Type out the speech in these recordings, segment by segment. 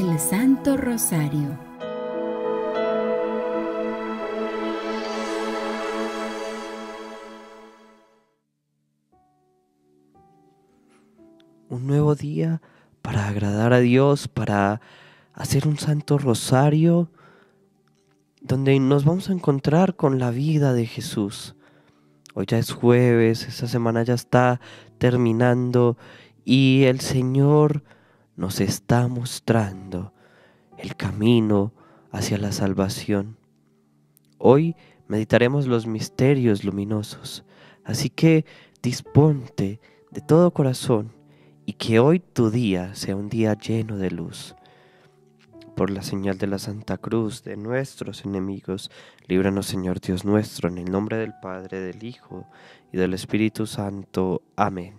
el Santo Rosario. Un nuevo día para agradar a Dios, para hacer un Santo Rosario donde nos vamos a encontrar con la vida de Jesús. Hoy ya es jueves, esta semana ya está terminando y el Señor nos está mostrando el camino hacia la salvación. Hoy meditaremos los misterios luminosos, así que disponte de todo corazón y que hoy tu día sea un día lleno de luz. Por la señal de la Santa Cruz de nuestros enemigos, líbranos Señor Dios nuestro, en el nombre del Padre, del Hijo y del Espíritu Santo. Amén.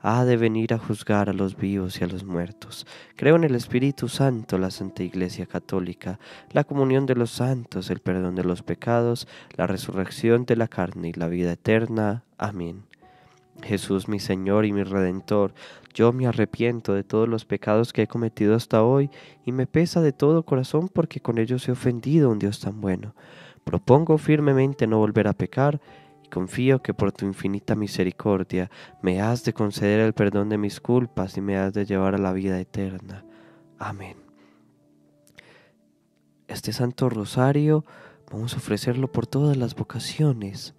ha de venir a juzgar a los vivos y a los muertos. Creo en el Espíritu Santo, la Santa Iglesia Católica, la comunión de los santos, el perdón de los pecados, la resurrección de la carne y la vida eterna. Amén. Jesús mi Señor y mi Redentor, yo me arrepiento de todos los pecados que he cometido hasta hoy y me pesa de todo corazón porque con ellos he ofendido a un Dios tan bueno. Propongo firmemente no volver a pecar confío que por tu infinita misericordia me has de conceder el perdón de mis culpas y me has de llevar a la vida eterna. Amén. Este Santo Rosario vamos a ofrecerlo por todas las vocaciones,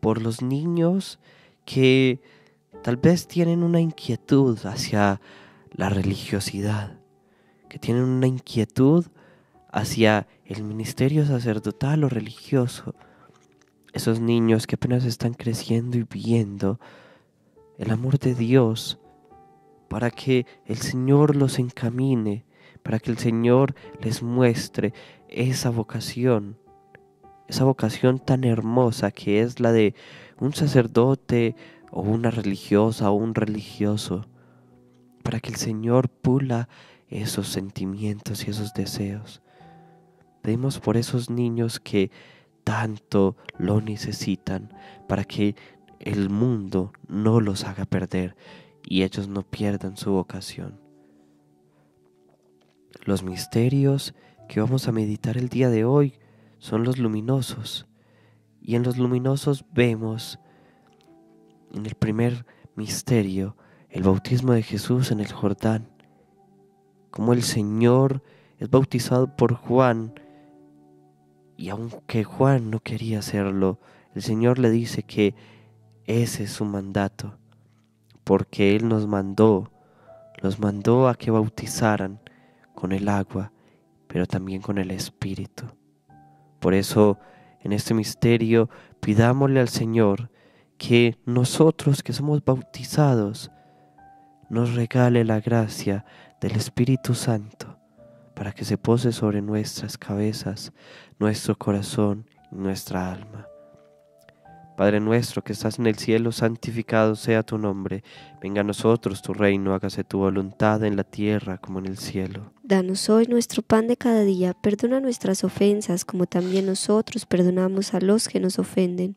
por los niños que tal vez tienen una inquietud hacia la religiosidad, que tienen una inquietud hacia el ministerio sacerdotal o religioso, esos niños que apenas están creciendo y viendo el amor de Dios, para que el Señor los encamine, para que el Señor les muestre esa vocación, esa vocación tan hermosa que es la de un sacerdote o una religiosa o un religioso, para que el Señor pula esos sentimientos y esos deseos. Pedimos por esos niños que tanto lo necesitan para que el mundo no los haga perder y ellos no pierdan su vocación. Los misterios que vamos a meditar el día de hoy son los luminosos y en los luminosos vemos en el primer misterio el bautismo de Jesús en el Jordán, como el Señor es bautizado por Juan, y aunque Juan no quería hacerlo, el Señor le dice que ese es su mandato, porque Él nos mandó, los mandó a que bautizaran con el agua, pero también con el Espíritu. Por eso, en este misterio, pidámosle al Señor que nosotros que somos bautizados, nos regale la gracia del Espíritu Santo para que se pose sobre nuestras cabezas, nuestro corazón y nuestra alma. Padre nuestro que estás en el cielo, santificado sea tu nombre. Venga a nosotros tu reino, hágase tu voluntad en la tierra como en el cielo. Danos hoy nuestro pan de cada día, perdona nuestras ofensas como también nosotros perdonamos a los que nos ofenden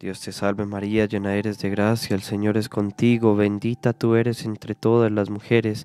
Dios te salve María, llena eres de gracia, el Señor es contigo, bendita tú eres entre todas las mujeres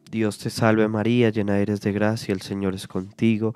Dios te salve María, llena eres de gracia, el Señor es contigo,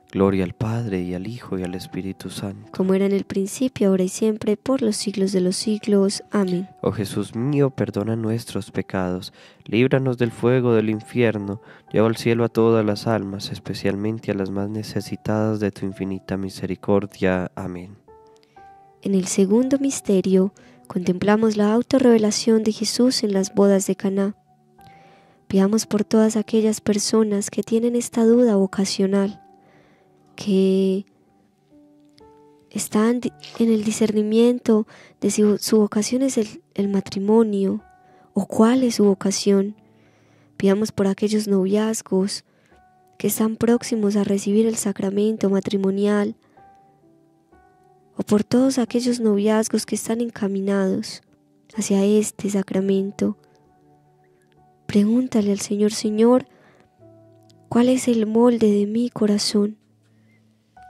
Gloria al Padre y al Hijo y al Espíritu Santo. Como era en el principio, ahora y siempre, por los siglos de los siglos. Amén. Oh Jesús mío, perdona nuestros pecados, líbranos del fuego del infierno, lleva al cielo a todas las almas, especialmente a las más necesitadas de tu infinita misericordia. Amén. En el segundo misterio, contemplamos la autorrevelación de Jesús en las bodas de Caná. Veamos por todas aquellas personas que tienen esta duda vocacional que están en el discernimiento de si su vocación es el, matrimonio o cuál es su vocación. Pidamos por aquellos noviazgos que están próximos a recibir el sacramento matrimonial o por todos aquellos noviazgos que están encaminados hacia este sacramento. Pregúntale al Señor, Señor, ¿cuál es el molde de mi corazón?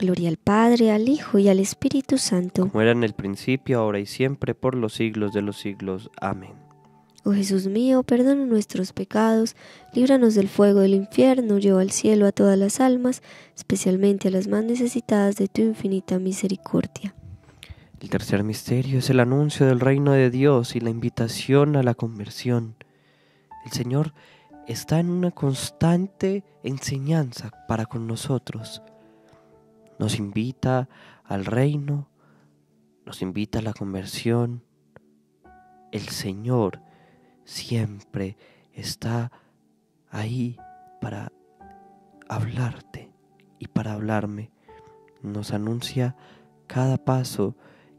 Gloria al Padre, al Hijo y al Espíritu Santo. Como era en el principio, ahora y siempre, por los siglos de los siglos. Amén. Oh Jesús mío, perdona nuestros pecados, líbranos del fuego del infierno, lleva al cielo a todas las almas, especialmente a las más necesitadas de tu infinita misericordia. El tercer misterio es el anuncio del reino de Dios y la invitación a la conversión. El Señor está en una constante enseñanza para con nosotros nos invita al reino, nos invita a la conversión. El Señor siempre está ahí para hablarte y para hablarme. Nos anuncia cada paso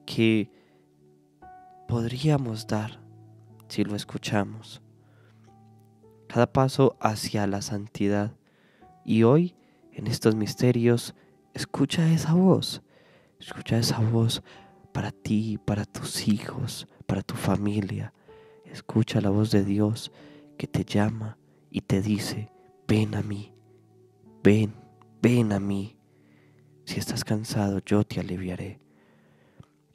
que podríamos dar si lo escuchamos. Cada paso hacia la santidad. Y hoy, en estos misterios, Escucha esa voz. Escucha esa voz para ti, para tus hijos, para tu familia. Escucha la voz de Dios que te llama y te dice, ven a mí, ven, ven a mí. Si estás cansado, yo te aliviaré.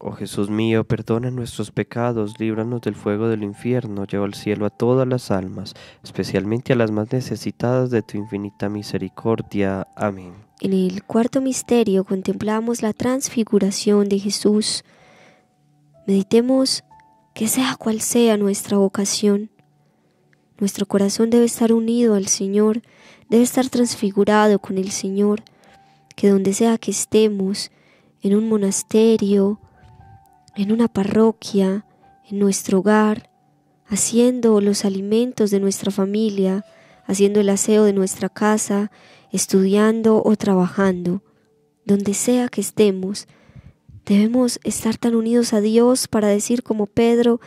Oh Jesús mío, perdona nuestros pecados, líbranos del fuego del infierno, lleva al cielo a todas las almas, especialmente a las más necesitadas de tu infinita misericordia. Amén. En el cuarto misterio contemplamos la transfiguración de Jesús. Meditemos que sea cual sea nuestra vocación. Nuestro corazón debe estar unido al Señor, debe estar transfigurado con el Señor, que donde sea que estemos, en un monasterio, en una parroquia, en nuestro hogar, haciendo los alimentos de nuestra familia, haciendo el aseo de nuestra casa, estudiando o trabajando, donde sea que estemos. Debemos estar tan unidos a Dios para decir como Pedro,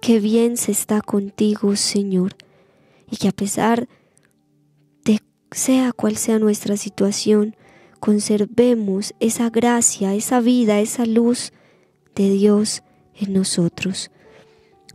que bien se está contigo, Señor, y que a pesar de sea cual sea nuestra situación, conservemos esa gracia, esa vida, esa luz de Dios en nosotros.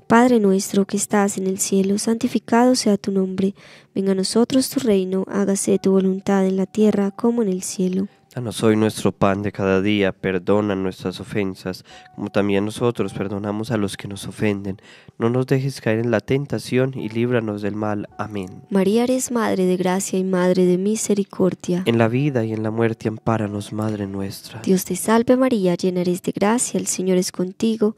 Padre nuestro que estás en el cielo, santificado sea tu nombre, venga a nosotros tu reino, hágase tu voluntad en la tierra como en el cielo. Danos hoy nuestro pan de cada día, perdona nuestras ofensas, como también nosotros perdonamos a los que nos ofenden. No nos dejes caer en la tentación y líbranos del mal. Amén. María eres Madre de Gracia y Madre de Misericordia. En la vida y en la muerte ampáranos, Madre nuestra. Dios te salve María, llena eres de gracia, el Señor es contigo.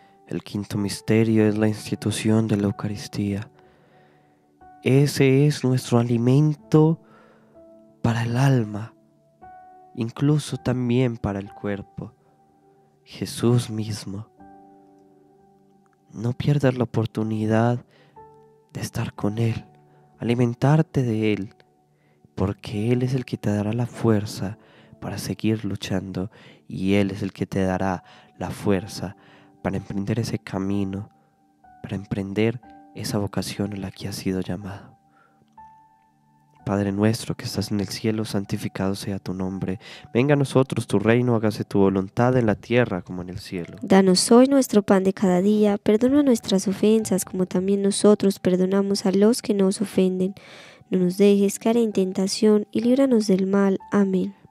El quinto misterio es la institución de la Eucaristía. Ese es nuestro alimento para el alma, incluso también para el cuerpo. Jesús mismo. No pierdas la oportunidad de estar con Él, alimentarte de Él, porque Él es el que te dará la fuerza para seguir luchando y Él es el que te dará la fuerza para emprender ese camino, para emprender esa vocación a la que has sido llamado. Padre nuestro que estás en el cielo, santificado sea tu nombre. Venga a nosotros tu reino, hágase tu voluntad en la tierra como en el cielo. Danos hoy nuestro pan de cada día, perdona nuestras ofensas como también nosotros perdonamos a los que nos ofenden. No nos dejes caer en tentación y líbranos del mal. Amén.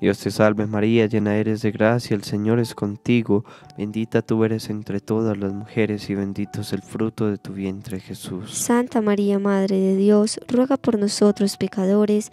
Dios te salve María, llena eres de gracia, el Señor es contigo, bendita tú eres entre todas las mujeres y bendito es el fruto de tu vientre Jesús. Santa María, Madre de Dios, ruega por nosotros pecadores,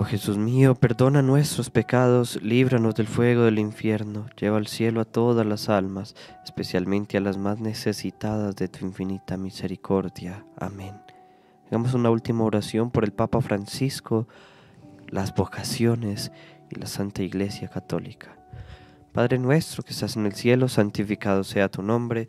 Oh Jesús mío, perdona nuestros pecados, líbranos del fuego del infierno, lleva al cielo a todas las almas, especialmente a las más necesitadas de tu infinita misericordia. Amén. Hagamos una última oración por el Papa Francisco, las vocaciones y la Santa Iglesia Católica. Padre nuestro que estás en el cielo, santificado sea tu nombre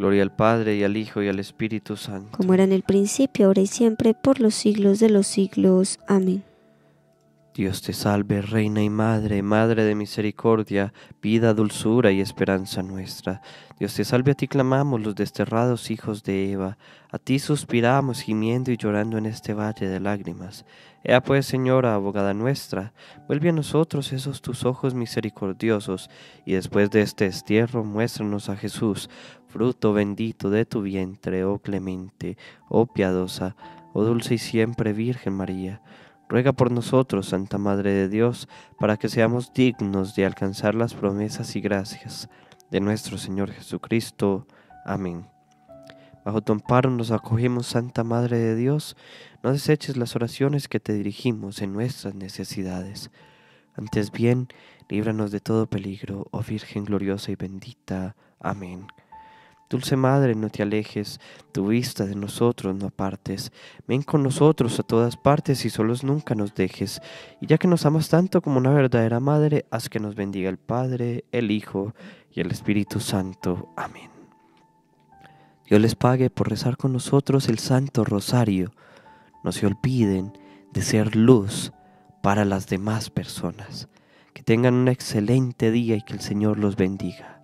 Gloria al Padre y al Hijo y al Espíritu Santo. Como era en el principio, ahora y siempre, por los siglos de los siglos. Amén. Dios te salve, Reina y Madre, Madre de misericordia, vida, dulzura y esperanza nuestra. Dios te salve, a ti clamamos los desterrados hijos de Eva, a ti suspiramos gimiendo y llorando en este valle de lágrimas. Ea pues, Señora, abogada nuestra, vuelve a nosotros esos tus ojos misericordiosos, y después de este estierro muéstranos a Jesús, fruto bendito de tu vientre, oh clemente, oh piadosa, oh dulce y siempre Virgen María. Ruega por nosotros, Santa Madre de Dios, para que seamos dignos de alcanzar las promesas y gracias de nuestro Señor Jesucristo. Amén. Bajo tu amparo nos acogemos, Santa Madre de Dios, no deseches las oraciones que te dirigimos en nuestras necesidades. Antes bien, líbranos de todo peligro, oh Virgen gloriosa y bendita. Amén. Dulce Madre, no te alejes, tu vista de nosotros no apartes. Ven con nosotros a todas partes y solos nunca nos dejes. Y ya que nos amas tanto como una verdadera Madre, haz que nos bendiga el Padre, el Hijo y el Espíritu Santo. Amén. Dios les pague por rezar con nosotros el Santo Rosario. No se olviden de ser luz para las demás personas. Que tengan un excelente día y que el Señor los bendiga.